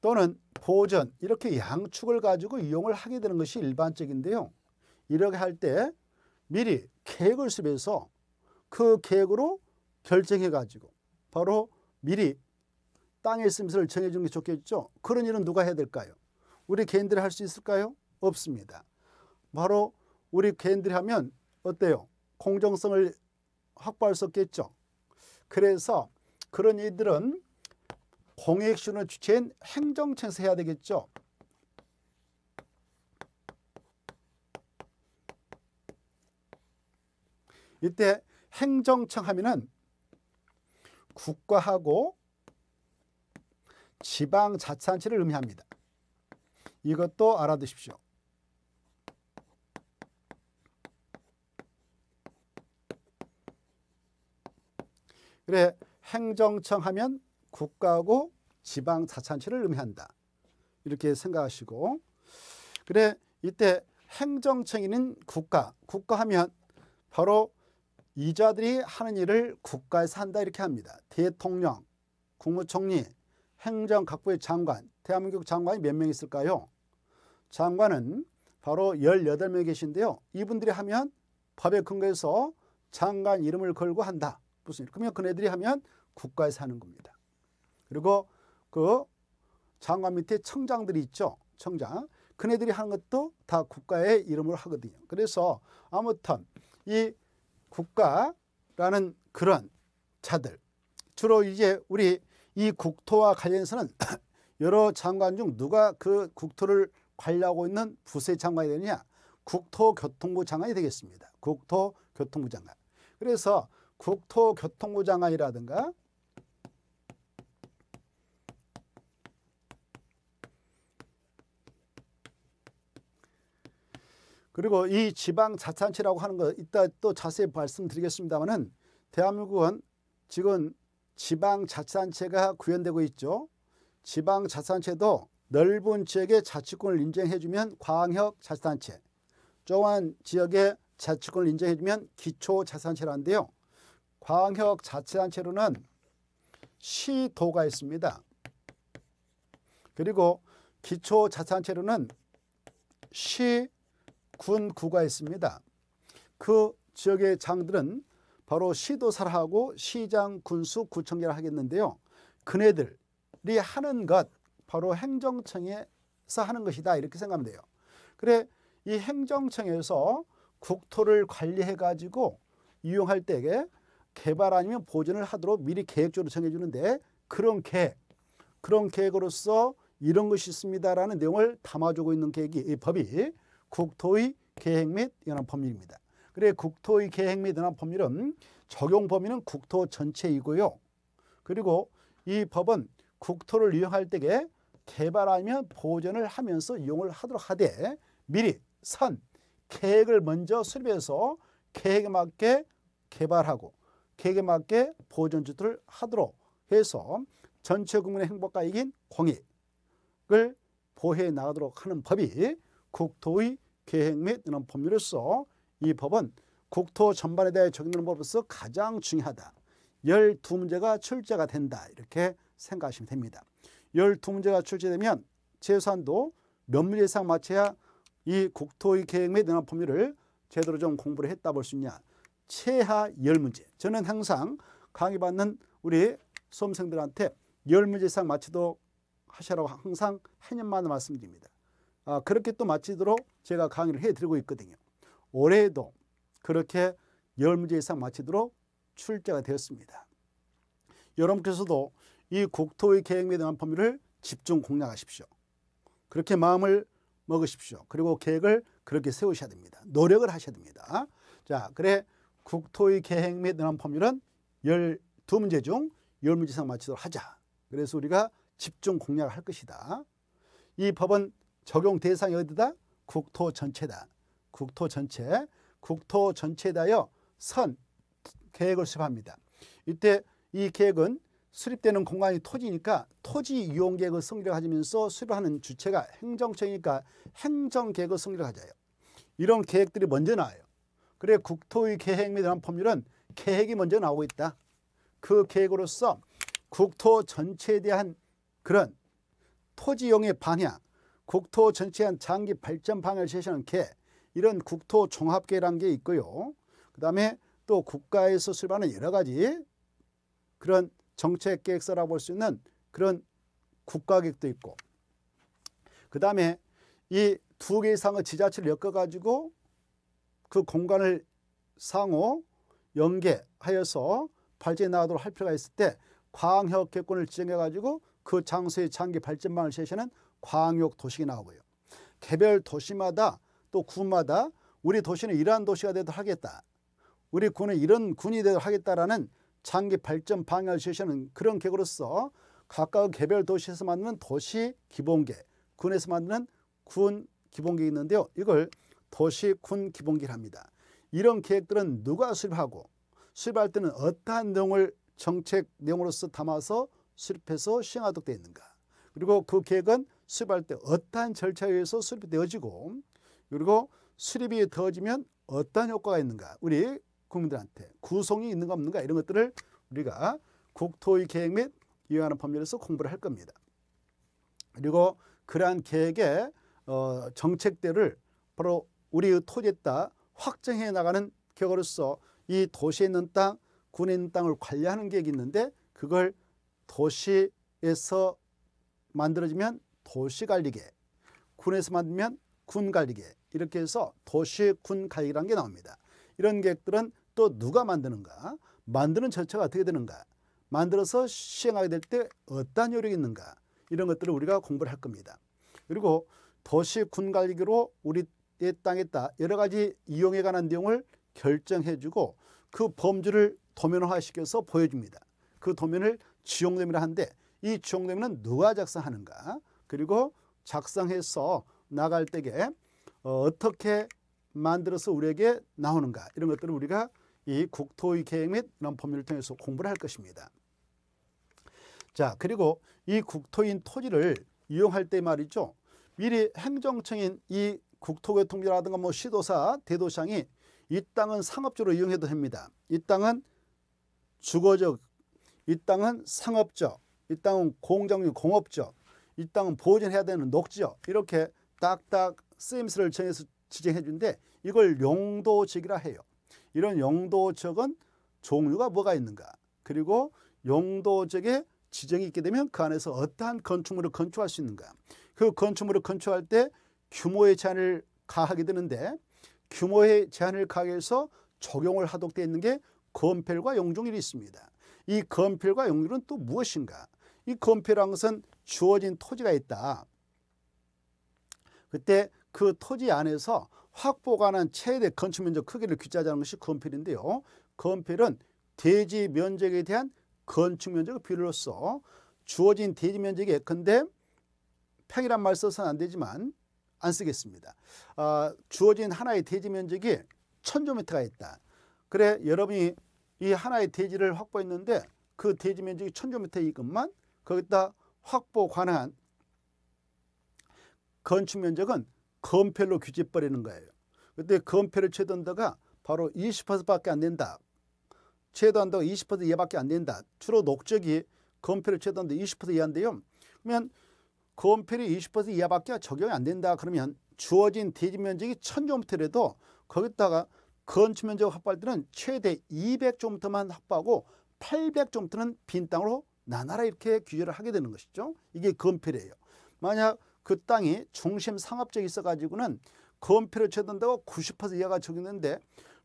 또는 보존 이렇게 양축을 가지고 이용을 하게 되는 것이 일반적인데요. 이렇게 할 때 미리 계획을 수립해서 그 계획으로 결정해가지고 바로 미리 땅에있임새를 정해주는 게 좋겠죠. 그런 일은 누가 해야 될까요? 우리 개인들이 할 수 있을까요? 없습니다. 바로 우리 개인들이 하면 어때요? 공정성을 확보할 수 없겠죠. 그래서 그런 일들은 공익시는 주체인 행정처에서 해야 되겠죠. 이때 행정청 하면은 국가하고 지방자치단체를 의미합니다. 이것도 알아두십시오. 그래 행정청 하면 국가하고 지방자치단체를 의미한다. 이렇게 생각하시고 그래 이때 행정청에는 국가, 국가하면 바로 이자들이 하는 일을 국가에서 한다 이렇게 합니다. 대통령, 국무총리, 행정각부의 장관, 대한민국 장관이 몇 명 있을까요? 장관은 바로 1 8명 계신데요. 이분들이 하면 법에 근거해서 장관 이름을 걸고 한다. 무슨 그러면 그네들이 하면 국가에서 하는 겁니다. 그리고 그 장관 밑에 청장들이 있죠. 청장. 그네들이 하는 것도 다 국가의 이름으 하거든요. 그래서 아무튼 이 국가라는 그런 자들 주로 이제 우리 이 국토와 관련해서는 여러 장관 중 누가 그 국토를 관리하고 있는 부세 장관이 되느냐 국토교통부 장관이 되겠습니다 국토교통부 장관 그래서 국토교통부 장관이라든가 그리고 이 지방자치단체라고 하는 거 이따 또 자세히 말씀드리겠습니다만은 대한민국은 지금 지방자치단체가 구현되고 있죠. 지방자치단체도 넓은 지역의 자치권을 인정해주면 광역자치단체, 조한 그 지역의 자치권을 인정해주면 기초자치단체라는데요. 광역자치단체로는 시도가 있습니다. 그리고 기초자치단체로는 시, 군 구가 있습니다. 그 지역의 장들은 바로 시도사하고 시장, 군수, 구청이라 하겠는데요. 그네들이 하는 것 바로 행정청에서 하는 것이다 이렇게 생각하면 돼요. 그래 이 행정청에서 국토를 관리해 가지고 이용할 때에 개발 아니면 보존을 하도록 미리 계획적으로 정해주는데 그런 계획, 그런 계획으로서 이런 것이 있습니다라는 내용을 담아주고 있는 계획이 이 법이 국토의 계획 및 연합 법률입니다. 그래 국토의 계획 및 연합 법률은 적용 범위는 국토 전체이고요. 그리고 이 법은 국토를 이용할 때에 개발 아면 보전을 하면서 이용을 하도록 하되 미리 선 계획을 먼저 수립해서 계획에 맞게 개발하고 계획에 맞게 보전 주도를 하도록 해서 전체 국민의 행복과 이긴 공익을 보해 나가도록 하는 법이 국토의 계획 및 이런 법률로서 이 법은 국토 전반에 대해 적용되는 법으로서 가장 중요하다. 열 두 문제가 출제가 된다. 이렇게 생각하시면 됩니다. 열 두 문제가 출제되면 최소한도 몇 문제 이상 맞춰야 이 국토의 계획 및 이런 법률을 제대로 좀 공부를 했다 볼 수 있냐. 최하 열문제 저는 항상 강의받는 우리 수험생들한테 열문제 이상 맞춰도 하시라고 항상 해년만에 말씀드립니다. 아, 그렇게 또 마치도록 제가 강의를 해드리고 있거든요. 올해도 그렇게 열문제 이상 마치도록 출제가 되었습니다. 여러분께서도 이 국토의 계획에 대한 범위를 집중 공략하십시오. 그렇게 마음을 먹으십시오. 그리고 계획을 그렇게 세우셔야 됩니다. 노력을 하셔야 됩니다. 자, 그래 국토의 계획 및 대한 법률은 12문제 중 10문제 이상 마치도록 하자. 그래서 우리가 집중 공략을 할 것이다. 이 법은 적용 대상이 어디다? 국토 전체다. 국토 전체, 국토 전체다여 선 계획을 수립합니다. 이때 이 계획은 수립되는 공간이 토지니까 토지 이용 계획을 성립 하면서 수립하는 주체가 행정처니까 행정 계획을 성립 하자요. 이런 계획들이 먼저 나와요. 그래 국토의 계획 및 대한 법률은 계획이 먼저 나오고 있다. 그 계획으로서 국토 전체에 대한 그런 토지용의 방향, 국토 정치한 장기 발전방을 향 제시하는게 이런 국토 종합계란 게 있고요. 그 다음에 또 국가에서 수립하는 여러 가지 그런 정책 계획서라고 볼 수 있는 그런 국가 계획도 있고 그 다음에 이 두 개 이상의 지자체를 엮어가지고 그 공간을 상호 연계하여서 발전해 나가도록 할 필요가 있을 때 광역계권을 지정해가지고 그 장소의 장기 발전망을 제시하는 광역 도시가 나오고요. 개별 도시마다 또 군마다 우리 도시는 이러한 도시가 되도록 하겠다. 우리 군은 이런 군이 되도록 하겠다라는 장기 발전 방향을 제시하는 그런 계획으로서 각각 개별 도시에서 만드는 도시 기본계, 군에서 만드는 군 기본계 있는데요. 이걸 도시 군기본계를합니다 이런 계획들은 누가 수립하고 수립할 때는 어떠한 내용을 정책 내용으로서 담아서 수립해서 시행하도록 되어 있는가. 그리고 그 계획은 수입할 때 어떠한 절차에 의해서 수립이 되어지고 그리고 수립이더어지면 어떠한 효과가 있는가 우리 국민들한테 구성이 있는가 없는가 이런 것들을 우리가 국토의 계획 및 이행하는 법률에서 공부를 할 겁니다. 그리고 그러한 계획의 어, 정책들을 바로 우리의 토지에 따 확정해 나가는 계획으로서 이 도시에 있는 땅, 군에 있는 땅을 관리하는 계획이 있는데 그걸 도시에서 만들어지면 도시 관리계, 군에서 만들면 군 관리계 이렇게 해서 도시 군 관리라는 계게 나옵니다. 이런 계획들은 또 누가 만드는가, 만드는 절차가 어떻게 되는가, 만들어서 시행하게 될 때 어떠한 효력이 있는가 이런 것들을 우리가 공부를 할 겁니다. 그리고 도시 군 관리계로 우리의 땅에 따 여러 가지 이용에 관한 내용을 결정해주고 그 범주를 도면화시켜서 보여줍니다. 그 도면을 지용됨이라 하는데 이 지용됨은 누가 작성하는가 그리고 작성해서 나갈 때에 어, 어떻게 만들어서 우리에게 나오는가 이런 것들을 우리가 이 국토의 계획 및 이런 법률을 통해서 공부를 할 것입니다. 자 그리고 이 국토인 토지를 이용할 때 말이죠. 미리 행정청인 이 국토교통부라든가 뭐 시도사, 대도시장이 이 땅은 상업적으로 이용해도 됩니다. 이 땅은 주거적, 이 땅은 상업적, 이 땅은 공정유 공업적, 이 땅은 보존해야 되는 녹지요. 이렇게 딱딱 쓰임새를 정해서 지정해 주는데 이걸 용도적이라 해요. 이런 용도적은 종류가 뭐가 있는가 그리고 용도적의 지정이 있게 되면 그 안에서 어떠한 건축물을 건축할 수 있는가 그 건축물을 건축할 때 규모의 제한을 가하게 되는데 규모의 제한을 가해서 적용을 하도록 되어 있는 게 건필과 용종률이 있습니다. 이 건필과 용률은 또 무엇인가? 이 건폐라는 것은 주어진 토지가 있다. 그때 그 토지 안에서 확보가는 최대 건축면적 크기를 규제하자는 것이 건필인데요. 건필은 대지 면적에 대한 건축면적을 비율로써 주어진 대지 면적이 예컨 평이란 말 써서는 안 되지만 안 쓰겠습니다. 아, 주어진 하나의 대지 면적이 천조미터가 있다. 그래 여러분이 이 하나의 대지를 확보했는데 그 대지 면적이 천조미터이것만 거기다 확보 관한 건축 면적은 건폐로 규제버리는 거예요. 그때 건폐를 최단도가 바로 20%밖에 안 된다. 최단도가 20% 이하밖에 안 된다. 주로 목적이 건폐를 최단도 20% 이하인데요. 그러면 건폐이20% 이하밖에 적용이 안 된다. 그러면 주어진 대지 면적이 천제곱미터라도 거기다가 건축 면적 확보할 때는 최대 2 0 0제곱터만 확보하고 8 0 0제곱터는빈 땅으로 나나라 이렇게 규제를 하게 되는 것이죠. 이게 건폐래요 만약 그 땅이 중심 상업적이 있어가지고는 건폐를 최단다고 90% 이하가 적용되는데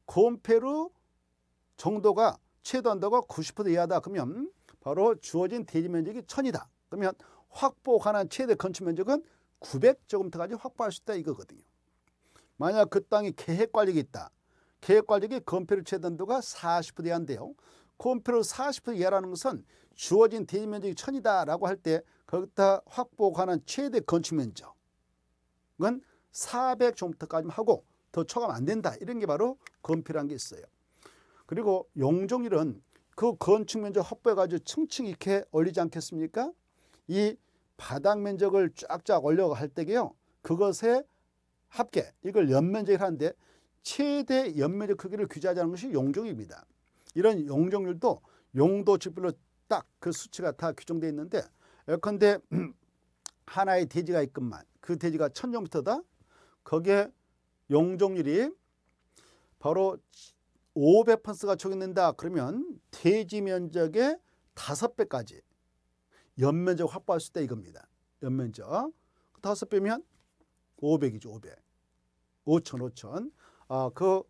건폐로 정도가 최단다고 90% 이하다 그러면 바로 주어진 대지 면적이 1 0 0 0이다 그러면 확보 가능한 최대 건축 면적은 900제곱미터까지 확보할 수 있다 이거거든요. 만약 그 땅이 계획 관리가 있다. 계획 관리기 건폐를 최단도가 40%이한데요 콤표로 40% 이하라는 것은 주어진 대지면적이 천이다라고 할 때 거기다 확보 가는 최대 건축면적은 400종부터까지 하고 더초면안 된다. 이런 게 바로 건표라는 게 있어요. 그리고 용종일은 그 건축 면적 확보해가지고 층층 이렇게 올리지 않겠습니까? 이 바닥 면적을 쫙쫙 올려 할 때게요. 그것에 합계, 이걸 연면적이라 는데 최대 연면적 크기를 규제하자는 것이 용종입니다. 이런 용적률도 용도 지별로딱 그 수치가 다규정돼 있는데 예컨대 하나의 대지가 있건만 그 대지가 천정미터다 거기에 용적률이 바로 500%가 적용된다 그러면 대지 면적의 5배까지 연면적 확보할 수 있다 이겁니다. 연면적 그 다섯 배면 500이죠. 500. 5천 5천. 아, 그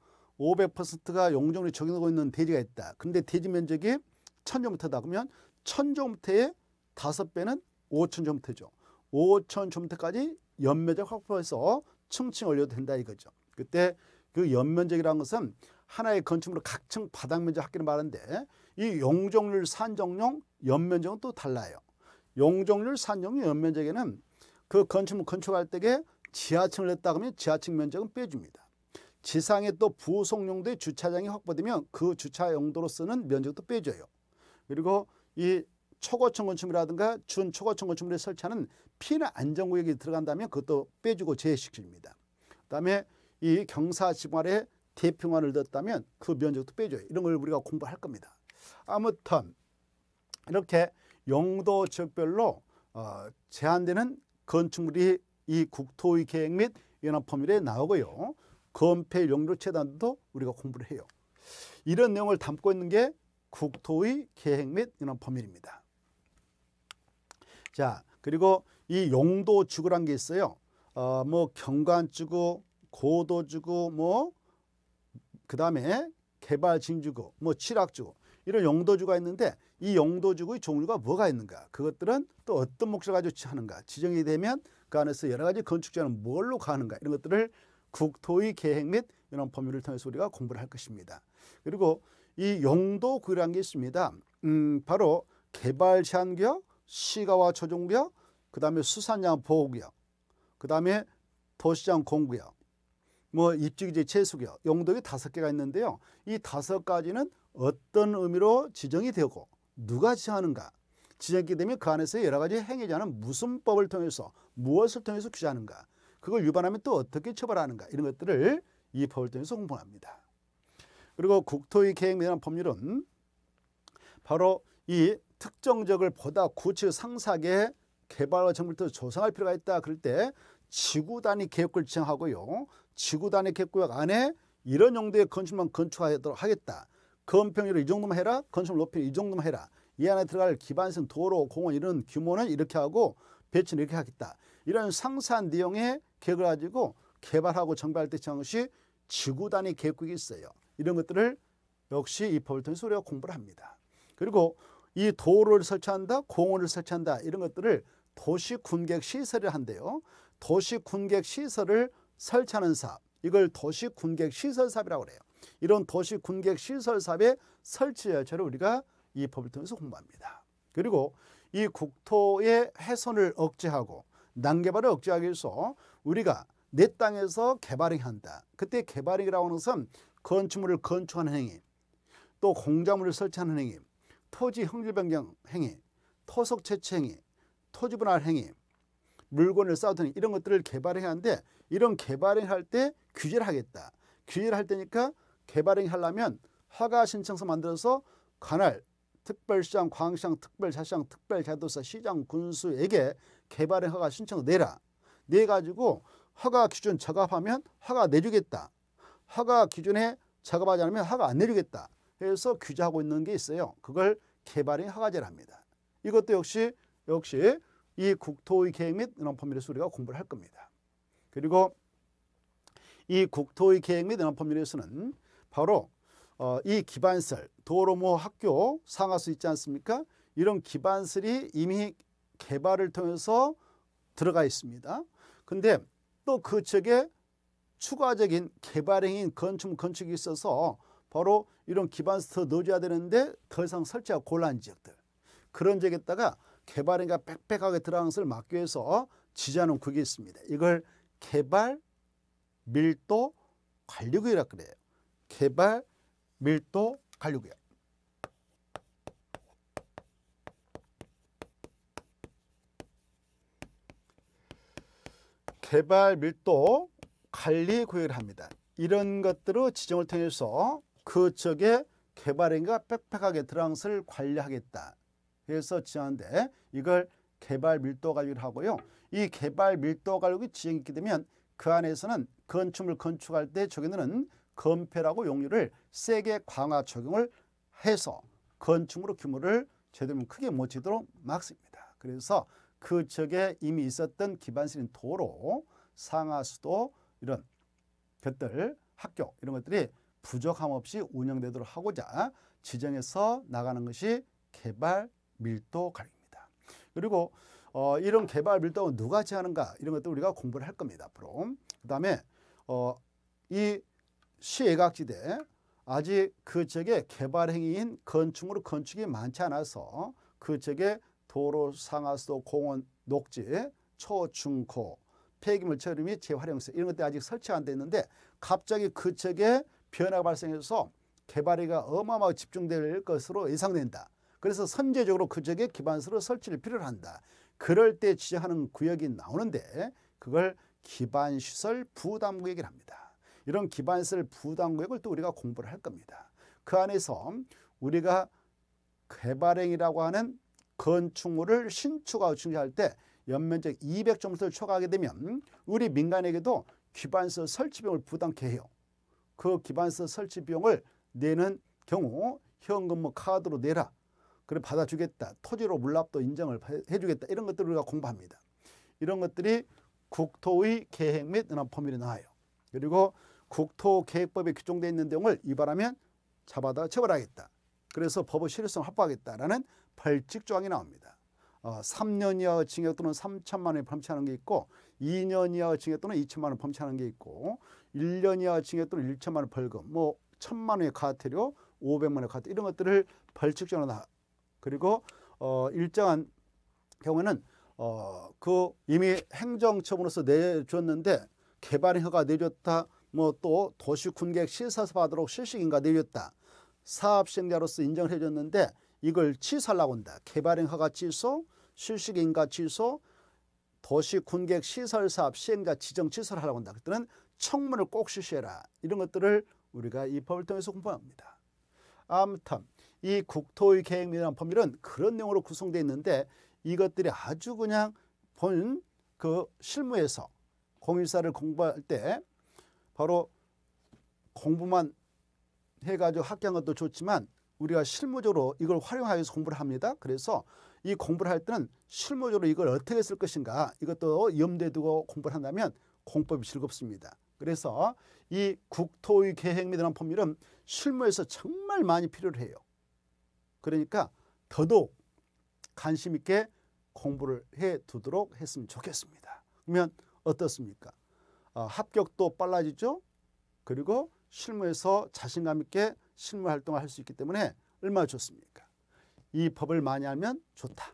500%가 용적률이 적용되고 있는 대지가 있다. 근데 대지 면적이 천제곱미터다 그러면 천제곱미터의 다섯 배는 오천제곱미터죠. 오천제곱미터까지 연면적 확보해서 층층 올려도 된다 이거죠. 그때 그 연면적이라는 것은 하나의 건축물의 각층 바닥면적 합계를 말하는데 이 용적률 산정용 연면적은 또 달라요. 용적률 산정용 연면적에는 그 건축물 건축할 때에 지하층을 냈다 그러면 지하층 면적은 빼줍니다. 지상에 또 부속용도의 주차장이 확보되면 그 주차 용도로 쓰는 면적도 빼줘요. 그리고 이 초고층 건축물이라든가 준초고층 건축물에 설치하는 피는 안전구역이 들어간다면 그것도 빼주고 제외시킵니다. 그다음에 이 경사지말에 대평원을 뒀다면그 면적도 빼줘요. 이런 걸 우리가 공부할 겁니다. 아무튼 이렇게 용도 지역별로 어, 제한되는 건축물이 이 국토의 계획 및 연합 법률에 나오고요. 건폐 용조 재단도 우리가 공부를 해요. 이런 내용을 담고 있는 게 국토의 계획 및 이런 범위입니다. 자, 그리고 이 용도 지구란 게 있어요. 어, 뭐 경관 지구, 고도 지구, 뭐 그다음에 개발 진지구, 뭐 칠학 지구 이런 용도주가 있는데 이 용도주의 종류가 뭐가 있는가 그것들은 또 어떤 목적을 가지고 하는가 지정이 되면 그 안에서 여러 가지 건축자는 뭘로 가는가 이런 것들을 국토의 계획 및 이런 법률을 통해서 우리가 공부를 할 것입니다. 그리고 이 용도 구이라는게 있습니다. 음, 바로 개발 제한 구역, 시가와 조정 구역, 그다음에 수산양 보호 구역, 그다음에 도시장 공구역, 뭐 입지기지 채수 구역, 용도가 다섯 개가 있는데요. 이 다섯 가지는 어떤 의미로 지정이 되고 누가 지정하는가? 지정이 되면 그 안에서 여러 가지 행위자는 무슨 법을 통해서 무엇을 통해서 규제하는가? 그걸 위반하면 또 어떻게 처벌하는가 이런 것들을 이 법률정에서 공부합니다. 그리고 국토의 계획에 대한 법률은 바로 이 특정 적을 보다 구체 상세하게 개발과 정부부터 조성할 필요가 있다. 그럴 때 지구 단위 계획을 지정하고요. 지구 단위 계획구역 안에 이런 용도의 건축만 건축하도록 하겠다. 건평률을 이 정도만 해라. 건축물 높이를 이 정도만 해라. 이 안에 들어갈 기반성 도로, 공원 이런 규모는 이렇게 하고 배치는 이렇게 하겠다. 이런 상세한 내용의 계획을 가지고 개발하고 정비할 때정시 지구 단위 계획국이 있어요. 이런 것들을 역시 이 법을 통해서 우리가 공부를 합니다. 그리고 이 도로를 설치한다, 공원을 설치한다 이런 것들을 도시 군객 시설을 한대요. 도시 군객 시설을 설치하는 사업 이걸 도시 군객 시설 사업이라고 그요 이런 도시 군객 시설 사업의 설치 절차를 우리가 이 법을 통해서 공부합니다. 그리고 이 국토의 훼손을 억제하고 난개발을 억제하기 위해서 우리가 내 땅에서 개발행한다. 그때 개발행이라고 하는 것은 건축물을 건축하는 행위, 또 공작물을 설치하는 행위, 토지 형질 변경 행위, 토속 채취 행위, 토지 분할 행위, 물건을 쌓아두는 이런 것들을 개발해야 하는데 이런 개발을 할 때 규제를 하겠다. 규제를 할 때니까 개발을 하려면 허가 신청서 만들어서 관할 특별시장, 광시장, 특별자시장, 특별자도사, 시장, 군수에게 개발의 허가 신청을 내라. 내 네 가지고 허가 기준 작업하면 허가 내주겠다. 허가 기준에 작업하지 않으면 허가 안 내주겠다. 해서 규제하고 있는 게 있어요. 그걸 개발인 허가제합니다 이것도 역시 역시 이 국토의 계획 및 연합법률에서 우리가 공부를 할 겁니다. 그리고 이 국토의 계획 및 연합법률에서는 바로 어, 이 기반설, 도로 뭐 학교 상하수 있지 않습니까? 이런 기반설이 이미 개발을 통해서 들어가 있습니다. 근데 또그 측에 추가적인 개발행인 건축 건축이 있어서 바로 이런 기반스터 넣어줘야 되는데 더 이상 설치가 곤란한 지역들 그런 지역에다가 개발행위가 빽빽하게 들어가는 것을 막기 위해서 지자는 그게 있습니다. 이걸 개발 밀도 관리구역이라 그래요. 개발 밀도 관리구역. 개발 밀도 관리 구역을 합니다. 이런 것들을 지정을 통해서 그 지역의 개발인가 빽빽하게 드랑스를 관리하겠다. 그서 지하는데 이걸 개발 밀도 관리를 하고요. 이 개발 밀도 관리가 지정이 되면 그 안에서는 건축물 건축할 때적용는 건폐라고 용률을 세게 강화 적용을 해서 건축물의 규모를 제대로 크게 못 지도록 막습니다. 그래서 그 적에 이미 있었던 기반실인 도로, 상하수도 이런 것들, 학교 이런 것들이 부족함 없이 운영되도록 하고자 지정해서 나가는 것이 개발 밀도 관리입니다. 그리고 어, 이런 개발 밀도는 누가 제하는가 이런 것도 우리가 공부를 할 겁니다. 앞으로. 그 다음에 어, 이 시외곽지대 아직 그 지역에 개발 행위인 건축으 건축이 많지 않아서 그 지역에 도로, 상하수도, 공원, 녹지, 초중고, 폐기물 처리 및 재활용성 이런 것들 이 아직 설치 안 돼 있는데 갑자기 그 쪽에 변화가 발생해서 개발이가 어마어마하게 집중될 것으로 예상된다. 그래서 선제적으로 그 쪽에 기반서로 설치를 필요로 한다. 그럴 때 지적하는 구역이 나오는데 그걸 기반시설 부담구역이라 합니다. 이런 기반시설 부담구역을 또 우리가 공부를 할 겁니다. 그 안에서 우리가 개발행이라고 하는 건축물을 신축하고 증시할 때 연면적 200점수를 초과하게 되면 우리 민간에게도 기반서 설치 비용을 부담케 해요. 그 기반서 설치 비용을 내는 경우 현금 뭐 카드로 내라. 그래 받아주겠다. 토지로 물납도 인정을 해주겠다. 이런 것들을 우리가 공부합니다. 이런 것들이 국토의 계획 및은합범위를 나와요. 그리고 국토계획법에 규정되어 있는 내용을 위반하면 잡아다 처벌하겠다. 그래서 법의 실효성 확보하겠다라는 벌칙조항이 나옵니다. 어, 3년 이하 징역 또는 3천만 원이 범칙하는 게 있고 2년 이하 징역 또는 2천만 원 범칙하는 게 있고 1년 이하 징역 또는 1천만 원 벌금 뭐 천만 원의 과태료 500만 원의 과태료 이런 것들을 벌칙조항으로 그리고 어, 일정한 경우에는 어, 그 이미 행정처분으로서 내줬는데 개발 허가 내줬다 뭐 또 도시 군객 실사서 받도록 실시인가 내줬다 사업시행자로서 인정을 해줬는데 이걸 치살라고 한다. 개발행허가 취소, 실식인가 취소, 도시 군객 시설 사업 시행자 지정 취소 하라고 한다. 그때는 청문을 꼭 실시해라. 이런 것들을 우리가 이 법을 통해서 공부합니다. 아무튼 이 국토의 계획이라는 법률은 그런 내용으로 구성되어 있는데 이것들이 아주 그냥 본 그 실무에서 공일사를 공부할 때 바로 공부만 해가지고 학교한 것도 좋지만 우리가 실무적으로 이걸 활용하여서 공부를 합니다. 그래서 이 공부를 할 때는 실무적으로 이걸 어떻게 쓸 것인가 이것도 염두에 두고 공부를 한다면 공법이 즐겁습니다. 그래서 이 국토의 계획 및이런 법률은 실무에서 정말 많이 필요를 해요. 그러니까 더더욱 관심 있게 공부를 해 두도록 했으면 좋겠습니다. 그러면 어떻습니까? 어, 합격도 빨라지죠. 그리고 실무에서 자신감 있게 실무 활동을 할 수 있기 때문에 얼마나 좋습니까? 이 법을 많이 알면 좋다.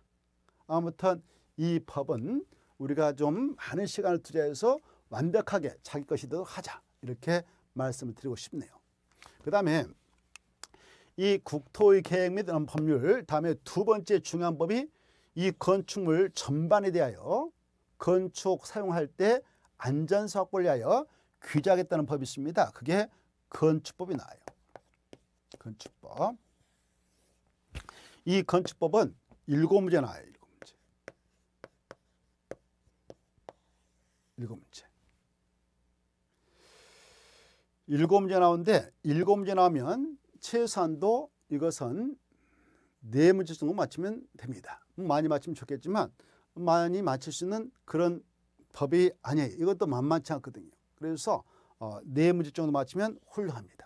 아무튼 이 법은 우리가 좀 많은 시간을 투자해서 완벽하게 자기 것이 되도록 하자. 이렇게 말씀을 드리고 싶네요. 그 다음에 이 국토의 계획 및 법률 다음에 두 번째 중요한 법이 이 건축물 전반에 대하여 건축 사용할 때 안전사업권을 위하여 규제하겠다는 법이 있습니다. 그게 건축법이 나와요. 건축법. 이 건축법은 일곱 문제 나와요. 일곱 문제. 일곱 문제. 일곱 문제 나오는데 일곱 문제 나오면 최소한도 이것은 네 문제 정도 맞추면 됩니다. 많이 맞추면 좋겠지만 많이 맞출 수 있는 그런 법이 아니에요. 이것도 만만치 않거든요. 그래서 어, 네 문제 정도 맞추면 훌륭합니다.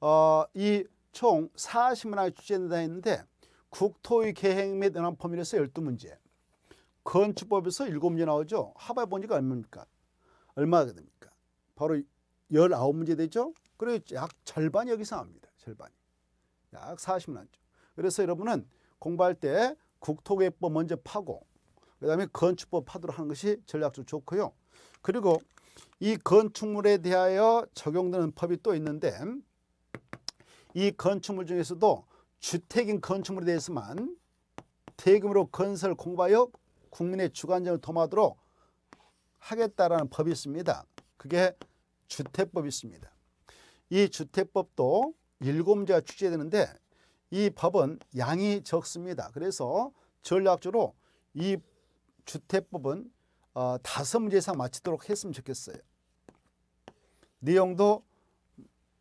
어, 이 총 40문항의 주제다 했는데 국토의 계획 및 은한 범위에서 12문제 건축법에서 7문제 나오죠. 하발 보니까 얼마입니까? 얼마가 됩니까? 바로 19문제 되죠. 그리고 약 절반이 여기서 나옵니다. 절반이. 약 40문항이죠. 그래서 여러분은 공부할 때 국토계획법 먼저 파고 그 다음에 건축법 파도록 하는 것이 전략적으로 좋고요. 그리고 이 건축물에 대하여 적용되는 법이 또 있는데 이 건축물 중에서도 주택인 건축물에 대해서만 대금으로 건설 공부하여 국민의 주관적을 도모하도록 하겠다라는 법이 있습니다. 그게 주택법이 있습니다. 이 주택법도 일곱 문가 출제되는데 이 법은 양이 적습니다. 그래서 전략적으로 이 주택법은 어, 다섯 문제 이상 마치도록 했으면 좋겠어요. 내용도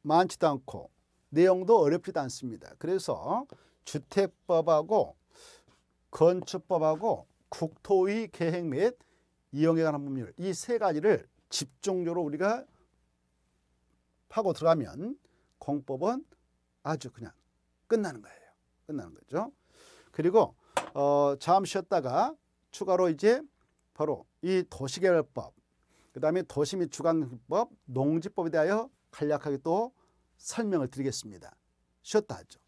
많지도 않고 내용도 어렵지도 않습니다. 그래서 주택법하고 건축법하고 국토의 계획 및 이용에 관한 법률 이 세 가지를 집중적으로 우리가 파고 들어가면 공법은 아주 그냥 끝나는 거예요. 끝나는 거죠. 그리고 어, 잠 쉬었다가 추가로 이제 바로 이 도시개발법, 그 다음에 도시 및 주관법, 농지법에 대하여 간략하게 또 설명을 드리겠습니다. 쉬었다 하죠.